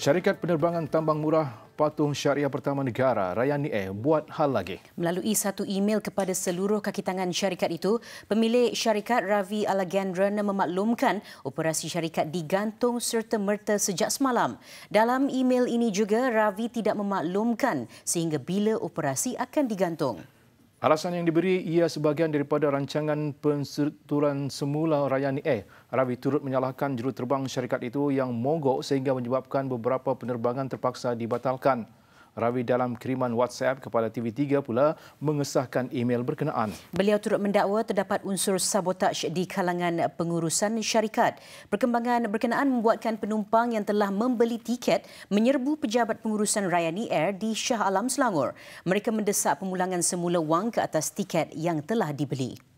Syarikat penerbangan tambang murah patung syariah pertama negara Rayani Air buat hal lagi. Melalui satu email kepada seluruh kakitangan syarikat itu, pemilik syarikat Ravi Alagandran memaklumkan operasi syarikat digantung serta merta sejak semalam. Dalam email ini juga Ravi tidak memaklumkan sehingga bila operasi akan digantung. Alasan yang diberi ia sebahagian daripada rancangan penstrukturan semula Ryan Air. Eh. Arabi turut menyalahkan juruterbang syarikat itu yang mogok sehingga menyebabkan beberapa penerbangan terpaksa dibatalkan. Ravi dalam kiriman WhatsApp kepada TV3 pula mengesahkan email berkenaan. Beliau turut mendakwa terdapat unsur sabotaj di kalangan pengurusan syarikat. Perkembangan berkenaan membuatkan penumpang yang telah membeli tiket menyerbu pejabat pengurusan Ryanair Air di Shah Alam Selangor. Mereka mendesak pemulangan semula wang ke atas tiket yang telah dibeli.